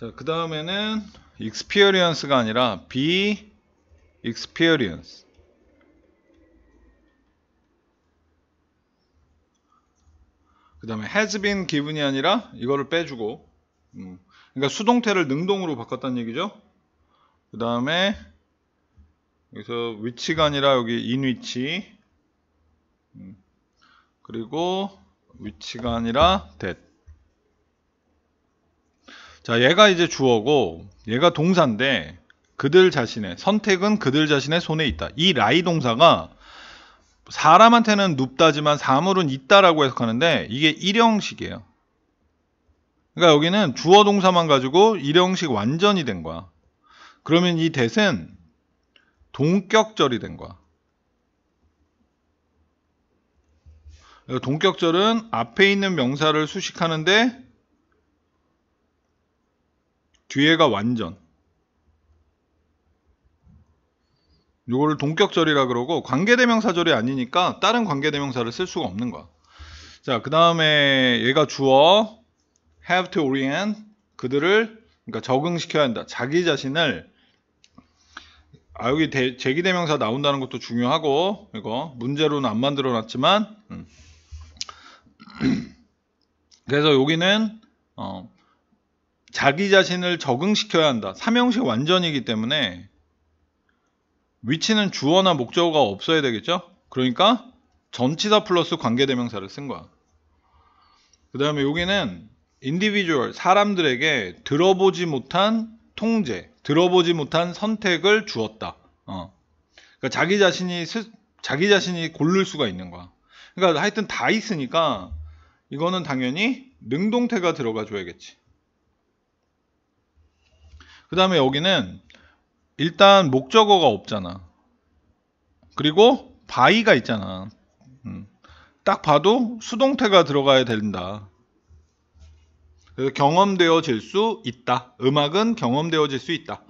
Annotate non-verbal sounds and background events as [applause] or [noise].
자, 그 다음에는 experience가 아니라 be experience. 그 다음에 has been 기분이 아니라 이거를 빼주고 음, 그러니까 수동태를 능동으로 바꿨다는 얘기죠. 그 다음에 여기서 위치가 아니라 여기 인 위치 음, 그리고 위치가 아니라 that 자, 얘가 이제 주어고 얘가 동사인데 그들 자신의 선택은 그들 자신의 손에 있다. 이 라이 동사가 사람한테는 눕다지만 사물은 있다라고 해석하는데 이게 일형식이에요. 그러니까 여기는 주어 동사만 가지고 일형식 완전히 된 거야. 그러면 이대는 동격절이 된 거야. 동격절은 앞에 있는 명사를 수식하는데 뒤에가 완전 요거를 동격절이라 그러고 관계대명사절이 아니니까 다른 관계대명사를 쓸 수가 없는 거야 자 그 다음에 얘가 주어 have to orient 그들을 그러니까 적응시켜야 한다 자기 자신을 아 여기 대, 제기대명사 나온다는 것도 중요하고 이거 문제로는 안 만들어 놨지만 음. [clears throat] 그래서 여기는 어, 자기 자신을 적응시켜야 한다. 삼형식 완전이기 때문에 위치는 주어나 목적어가 없어야 되겠죠? 그러니까 전치사 플러스 관계대명사를 쓴 거야. 그 다음에 여기는 인디비주얼 사람들에게 들어보지 못한 통제, 들어보지 못한 선택을 주었다. 어. 그러니까 자기 자신이 스, 자기 자신이 고를 수가 있는 거야. 그러니까 하여튼 다 있으니까 이거는 당연히 능동태가 들어가 줘야겠지. 그 다음에 여기는 일단 목적어가 없잖아. 그리고 바이가 있잖아. 음. 딱 봐도 수동태가 들어가야 된다. 그래서 경험되어질 수 있다. 음악은 경험되어질 수 있다.